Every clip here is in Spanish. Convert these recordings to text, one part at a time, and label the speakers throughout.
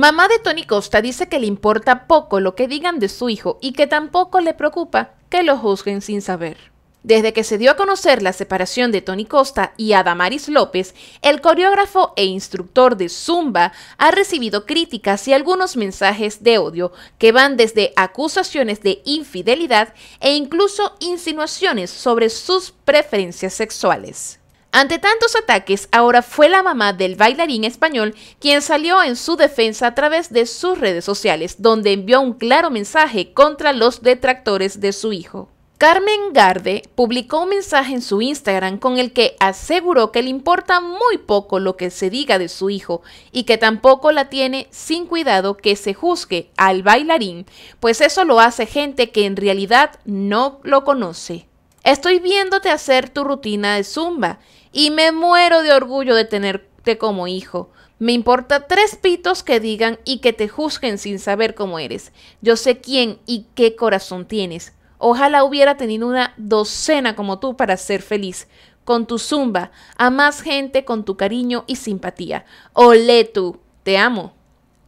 Speaker 1: Mamá de Tony Costa dice que le importa poco lo que digan de su hijo y que tampoco le preocupa que lo juzguen sin saber. Desde que se dio a conocer la separación de Tony Costa y Adamaris López, el coreógrafo e instructor de Zumba ha recibido críticas y algunos mensajes de odio que van desde acusaciones de infidelidad e incluso insinuaciones sobre sus preferencias sexuales. Ante tantos ataques, ahora fue la mamá del bailarín español quien salió en su defensa a través de sus redes sociales, donde envió un claro mensaje contra los detractores de su hijo. Carmen Garde publicó un mensaje en su Instagram con el que aseguró que le importa muy poco lo que se diga de su hijo y que tampoco la tiene sin cuidado que se juzgue al bailarín, pues eso lo hace gente que en realidad no lo conoce. Estoy viéndote hacer tu rutina de zumba y me muero de orgullo de tenerte como hijo. Me importa tres pitos que digan y que te juzguen sin saber cómo eres. Yo sé quién y qué corazón tienes. Ojalá hubiera tenido una docena como tú para ser feliz. Con tu zumba, a más gente con tu cariño y simpatía. Oletu, tú, te amo,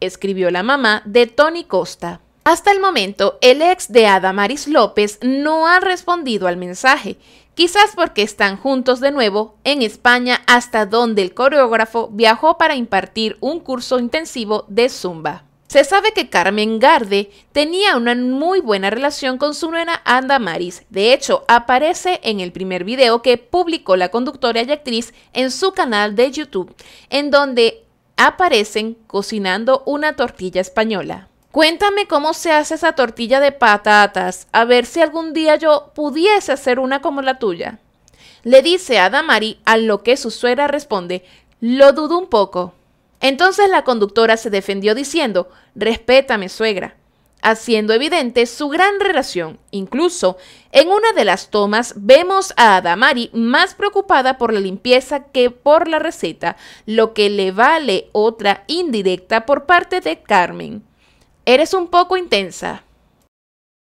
Speaker 1: escribió la mamá de Tony Costa. Hasta el momento, el ex de Adamaris López no ha respondido al mensaje, quizás porque están juntos de nuevo en España hasta donde el coreógrafo viajó para impartir un curso intensivo de zumba. Se sabe que Carmen Garde tenía una muy buena relación con su nuera Ada Maris. De hecho, aparece en el primer video que publicó la conductora y actriz en su canal de YouTube, en donde aparecen cocinando una tortilla española. Cuéntame cómo se hace esa tortilla de patatas, a ver si algún día yo pudiese hacer una como la tuya. Le dice a Damari, a lo que su suegra responde, lo dudo un poco. Entonces la conductora se defendió diciendo, respétame suegra, haciendo evidente su gran relación. Incluso, en una de las tomas vemos a Adamari más preocupada por la limpieza que por la receta, lo que le vale otra indirecta por parte de Carmen. Eres un poco intensa.